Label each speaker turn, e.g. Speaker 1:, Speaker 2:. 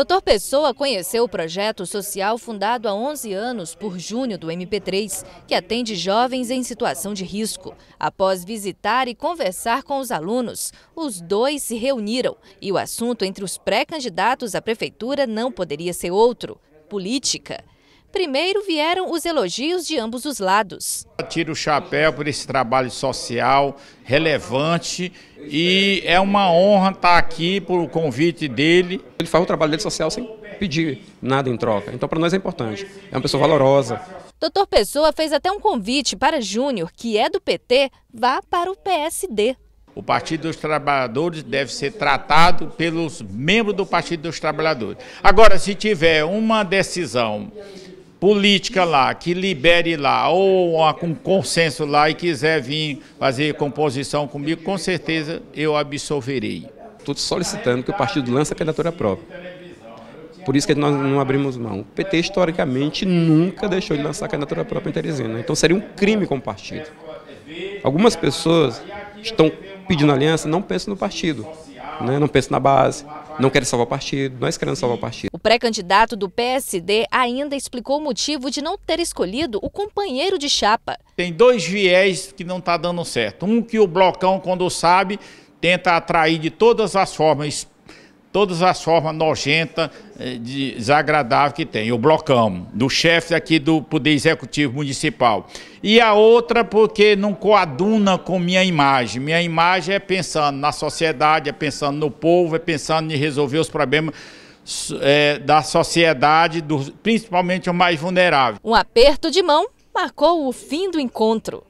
Speaker 1: Doutor Pessoa conheceu o projeto social fundado há 11 anos por Júnior do MP3, que atende jovens em situação de risco. Após visitar e conversar com os alunos, os dois se reuniram e o assunto entre os pré-candidatos à prefeitura não poderia ser outro: política primeiro vieram os elogios de ambos os lados.
Speaker 2: Tiro o chapéu por esse trabalho social relevante
Speaker 3: e é uma honra estar aqui por convite dele. Ele faz o trabalho dele social sem pedir nada em troca, então para nós é importante. É uma pessoa valorosa.
Speaker 1: Doutor Pessoa fez até um convite para Júnior, que é do PT, vá para o PSD.
Speaker 2: O Partido dos Trabalhadores deve ser tratado pelos membros do Partido dos Trabalhadores. Agora, se tiver uma decisão política lá, que libere lá, ou um consenso lá e quiser vir fazer composição comigo, com
Speaker 3: certeza eu absolverei. Estou solicitando que o partido lance a candidatura própria. Por isso que nós não abrimos mão. O PT, historicamente, nunca deixou de lançar a candidatura própria em Teresina. Então seria um crime com o partido. Algumas pessoas estão pedindo aliança, não pensam no partido né? não penso na base, não quero salvar o partido, nós queremos salvar o partido. O
Speaker 1: pré-candidato do PSD ainda explicou o motivo de não ter escolhido o companheiro de chapa.
Speaker 2: Tem dois viés que não está dando certo. Um que o blocão, quando sabe, tenta atrair de todas as formas, todas as formas nojentas, eh, desagradáveis que tem. O blocão do chefe aqui do Poder Executivo Municipal. E a outra porque não coaduna com minha imagem. Minha imagem é pensando na sociedade, é pensando no povo, é pensando em resolver os problemas é, da sociedade, do, principalmente o mais vulnerável.
Speaker 1: Um aperto de mão marcou o fim do encontro.